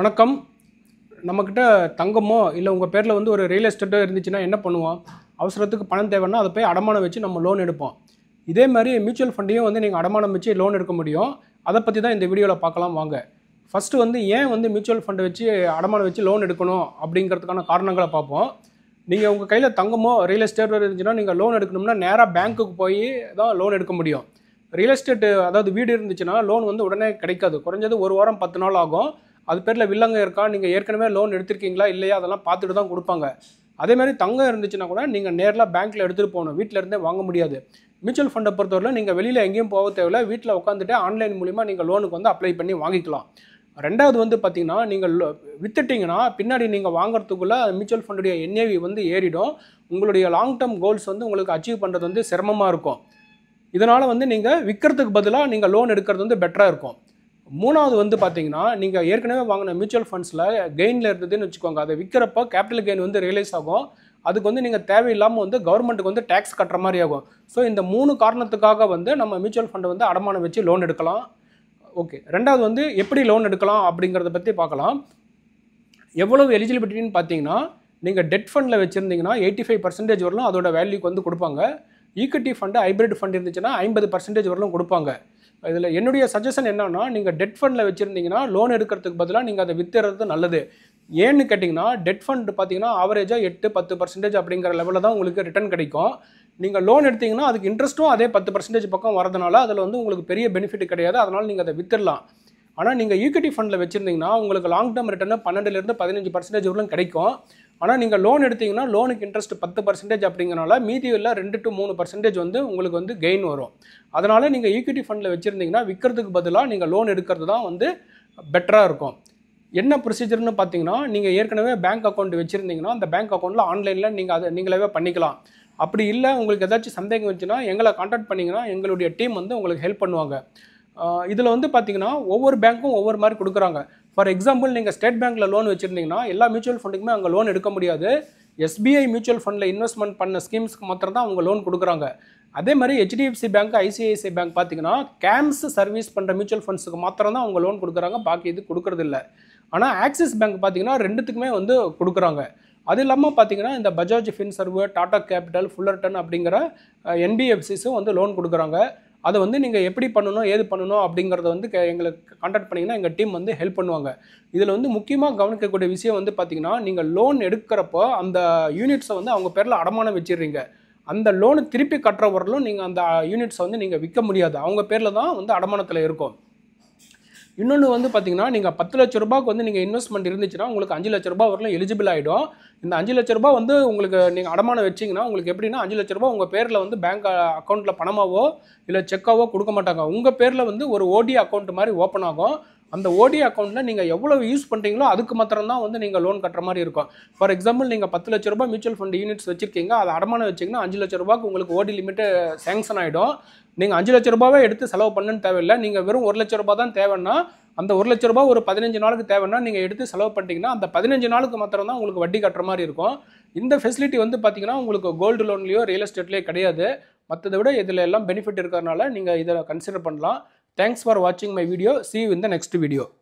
வணக்கம் நம்மக்கிட்ட தங்கமோ இல்லை உங்கள் பேரில் வந்து ஒரு ரியல் எஸ்டேட்டோ இருந்துச்சுன்னா என்ன பண்ணுவோம் அவசரத்துக்கு பணம் தேவைன்னா அதை போய் அடமானம் வச்சு நம்ம லோன் எடுப்போம் இதே மாதிரி மியூச்சுவல் ஃபண்டையும் வந்து நீங்கள் அடமானம் வச்சு லோன் எடுக்க முடியும் அதை பற்றி தான் இந்த வீடியோவில் பார்க்கலாம் வாங்க ஃபஸ்ட்டு வந்து ஏன் வந்து மியூச்சுவல் ஃபண்டை வச்சு அடமானம் வச்சு லோன் எடுக்கணும் அப்படிங்கிறதுக்கான காரணங்களை பார்ப்போம் நீங்கள் உங்கள் கையில் தங்கமோ ரியல் எஸ்டேட்டோ இருந்துச்சுன்னா நீங்கள் லோன் எடுக்கணும்னா நேராக பேங்க்குக்கு போய் தான் லோன் எடுக்க முடியும் ரியல் எஸ்டேட்டு அதாவது வீடு இருந்துச்சுன்னா லோன் வந்து உடனே கிடைக்காது குறைஞ்சது ஒரு வாரம் பத்து நாள் ஆகும் அது பேரில் வில்லங்க இருக்கா நீங்கள் ஏற்கனவே லோன் எடுத்திருக்கீங்களா இல்லையா அதெல்லாம் பார்த்துட்டு தான் கொடுப்பாங்க அதே மாதிரி தங்கம் இருந்துச்சுன்னா கூட நீங்கள் நேரில் பேங்க்கில் எடுத்துகிட்டு போகணும் வீட்டில் இருந்தே வாங்க முடியாது மியூச்சுவல் ஃபண்டை பொறுத்தவரை நீங்கள் வெளியில் எங்கேயும் போக தேவையில்லை வீட்டில் உட்காந்துட்டு ஆன்லைன் மூலிமா நீங்கள் லோனுக்கு வந்து அப்ளை பண்ணி வாங்கிக்கலாம் ரெண்டாவது வந்து பார்த்தீங்கன்னா நீங்கள் வித்துட்டிங்கன்னா பின்னாடி நீங்கள் வாங்குறதுக்குள்ளே மியூச்சுவல் ஃபண்டுடைய என்ஏவி வந்து ஏறிடும் உங்களுடைய லாங் டேர்ம் கோல்ஸ் வந்து உங்களுக்கு அச்சீவ் பண்ணுறது வந்து சிரமமாக இருக்கும் இதனால் வந்து நீங்கள் விற்கிறதுக்கு பதிலாக நீங்கள் லோன் எடுக்கிறது வந்து பெட்டராக இருக்கும் மூணாவது வந்து பார்த்தீங்கன்னா நீங்கள் ஏற்கனவே வாங்கின மியூச்சுவல் ஃபண்ட்ஸில் கெயினில் இருந்ததுன்னு வச்சுக்கோங்க அதை விற்கிறப்போ கேபிட்டல் கெயின் வந்து ரியலைஸ் ஆகும் அதுக்கு வந்து நீங்கள் தேவையில்லாமல் வந்து கவர்மெண்ட்டுக்கு வந்து டேக்ஸ் கட்டுற மாதிரி ஆகும் ஸோ இந்த மூணு காரணத்துக்காக வந்து நம்ம மியூச்சுவல் ஃபண்டை வந்து அடமானம் வச்சு லோன் எடுக்கலாம் ஓகே ரெண்டாவது வந்து எப்படி லோன் எடுக்கலாம் அப்படிங்கிறத பற்றி பார்க்கலாம் எவ்வளவு எலிஜிபிலிட்டின்னு பார்த்தீங்கன்னா நீங்கள் டெட் ஃபண்டில் வச்சுருந்தீங்கன்னா எயிட்டி ஃபைவ் பர்சன்டேஜ் வரலாம் அதோட வேல்யூக்கு வந்து கொடுப்பாங்க ஈக்விட்டி ஃபண்டு ஹைப்ரிட் ஃபண்ட் இருந்துச்சுன்னா ஐம்பது பர்சன்டேஜ் வரலாம் கொடுப்பாங்க இதில் என்னுடைய சஜஷன் என்னன்னா நீங்கள் டெட் ஃபண்டில் வச்சுருந்தீங்கன்னா லோன் எடுக்கிறதுக்கு பதிலாக நீங்கள் அதை வித்துறது நல்லது ஏன்னு கேட்டிங்கன்னா டெட் ஃபண்ட் பார்த்தீங்கன்னா ஆவரேஜாக எட்டு பத்து பர்சன்டேஜ் அப்படிங்கிற லெவலில் தான் உங்களுக்கு ரிட்டர்ன் கிடைக்கும் நீங்கள் லோன் எடுத்தீங்கன்னா அதுக்கு இன்ட்ரெஸ்ட்டும் அதே பத்து பர்சன்டேஜ் பக்கம் வரதுனால அதில் வந்து உங்களுக்கு பெரிய பெனிஃபிட் கிடையாது அதனால் நீங்கள் அதை வித்துடலாம் ஆனால் நீங்கள் ஈக்விட்டி ஃபண்டில் வச்சுருந்தீங்கன்னா உங்களுக்கு லாங் டேர்ம் ரிட்டர்னு பன்னெண்டுலேருந்து பதினஞ்சு பர்சன்டேஜ் வரலும் கிடைக்கும் ஆனால் நீங்கள் லோன் எடுத்தீங்கன்னா லோனுக்கு இன்ட்ரெஸ்ட் பத்து பர்சன்டேஜ் அப்படிங்கிறனால இல்லை ரெண்டு டு மூணு பர்சன்டேஜ் வந்து உங்களுக்கு வந்து கெயின் வரும் அதனால் நீங்கள் ஈக்விட்டி ஃபண்டில் வச்சுருந்தீங்கன்னா விற்கிறதுக்கு பதிலாக நீங்கள் லோன் எடுக்கிறது தான் வந்து பெட்டராக இருக்கும் என்ன ப்ரொசீஜர்னு பார்த்தீங்கன்னா நீங்கள் ஏற்கனவே பேங்க் அக்கௌண்ட் வச்சுருந்தீங்கன்னா அந்த பேங்க் அக்கௌண்ட்டில் ஆன்லைனில் நீங்கள் அதை நீங்களாவே பண்ணிக்கலாம் அப்படி இல்லை உங்களுக்கு ஏதாச்சும் சந்தேகம் வந்துச்சுன்னா எங்களை காண்டாக்ட் பண்ணிங்கன்னா எங்களுடைய டீம் வந்து உங்களுக்கு ஹெல்ப் பண்ணுவாங்க இதில் வந்து பார்த்தீங்கன்னா ஒவ்வொரு பேங்க்கும் ஒவ்வொரு மாதிரி கொடுக்குறாங்க ஃபார் எக்ஸாம்பிள் நீங்கள் ஸ்டேட் பேங்க்கில் லோன் வச்சுருந்தீங்கன்னா எல்லா மியூச்சுவல் ஃபண்டுக்குமே அங்கே லோன் எடுக்க முடியாது எஸ்பிஐ மியூச்சுவல் ஃபண்டில் இன்வெஸ்ட்மெண்ட் பண்ண ஸ்கீம்ஸ்க்கு மாத்திரம் தான் அவங்க லோன் கொடுக்குறாங்க அதே மாதிரி ஹெச்டிஎஃப்சி பேங்க் ஐசிஐசிஐ பேங்க் பார்த்தீங்கன்னா கேம்ஸ் சர்வீஸ் பண்ணுற மியூச்சுவல் ஃபண்ட்ஸுக்கு மாத்திரம் தான் அவங்க லோன் கொடுக்குறாங்க பாக்கி இது கொடுக்குறதில்ல ஆனால் ஆக்சிஸ் பேங்க் பார்த்தீங்கன்னா ரெண்டுத்துக்குமே வந்து கொடுக்குறாங்க அது இல்லாமல் பார்த்தீங்கன்னா இந்த Bajaj Finserv Tata capital Fullerton அப்படிங்கிற என்பிஎஃப்சிஸும் வந்து லோன் கொடுக்குறாங்க அதை வந்து நீங்கள் எப்படி பண்ணணும் ஏது பண்ணணும் அப்படிங்கிறத வந்து எங்களுக்கு கான்டாக்ட் பண்ணிங்கன்னா எங்கள் டீம் வந்து ஹெல்ப் பண்ணுவாங்க இதில் வந்து முக்கியமாக கவனிக்கக்கூடிய விஷயம் வந்து பார்த்திங்கன்னா நீங்கள் லோன் எடுக்கிறப்போ அந்த யூனிட்ஸை வந்து அவங்க பேரில் அடமானம் வச்சிடுறீங்க அந்த லோனு திருப்பி கட்டுற வரலும் நீங்கள் அந்த யூனிட்ஸை வந்து நீங்கள் விற்க முடியாது அவங்க பேரில் தான் வந்து அடமானத்தில் இருக்கும் இன்னொன்று வந்து பார்த்தீங்கன்னா நீங்கள் பத்து லட்ச ரூபாய்க்கு வந்து நீங்கள் இன்வெஸ்ட்மெண்ட் இருந்துச்சுன்னா உங்களுக்கு அஞ்சு லட்ச ரூபா வரலாம் எலிஜிபிள் ஆகிடும் இந்த அஞ்சு லட்ச ரூபா வந்து உங்களுக்கு நீங்கள் அடமானம் வச்சிங்கன்னா உங்களுக்கு எப்படின்னா அஞ்சு லட்ச ரூபா உங்கள் பேரில் வந்து பேங்க் அக்கௌண்ட்டில் பணமாவோ இல்லை செக்காவோ கொடுக்க மாட்டாங்க உங்கள் பேரில் வந்து ஒரு ஓடி அக்கௌண்ட் மாதிரி ஓப்பன் ஆகும் அந்த ஓடி அக்கௌண்ட்டில் நீங்கள் எவ்வளோ யூஸ் பண்ணுறீங்களோ அதுக்கு மாத்திரம்தான் வந்து நீங்கள் லோன் கட்டுற மாதிரி இருக்கும் ஃபார் எக்ஸாம்பிள் நீங்கள் பத்து லட்ச ரூபாய் மியூச்சுவல் ஃபண்ட் யூனிட்ஸ் வச்சிருக்கீங்க அதை அடமான வச்சிங்கன்னா அஞ்சு லட்ச ரூபாய்க்கு உங்களுக்கு ஓடி லிமிட்டு சேங்ஷன் ஆகிடும் நீங்கள் அஞ்சு லட்ச ரூபாவே எடுத்து செலவு பண்ணுன்னு தேவையில்லை நீங்கள் வெறும் ஒரு லட்ச ரூபா தான் தேவைன்னா அந்த ஒரு லட்ச ரூபா ஒரு பதினஞ்சு நாளுக்கு தேவைன்னா நீங்கள் எடுத்து செலவு பண்ணிட்டீங்கன்னா அந்த பதினஞ்சு நாளுக்கு மாத்திரம் தான் உங்களுக்கு வட்டி கட்டுற மாதிரி இருக்கும் இந்த ஃபெசிலிட்டி வந்து பார்த்தீங்கன்னா உங்களுக்கு கோல்டு லோன்லேயோ ரியல் எஸ்டேட்லேயோ கிடையாது மற்றதை விட இதில் எல்லாம் பெனிஃபிட் இருக்கிறதுனால நீங்கள் இதை கன்சிடர் பண்ணலாம் Thanks for watching my video. See you in the next video.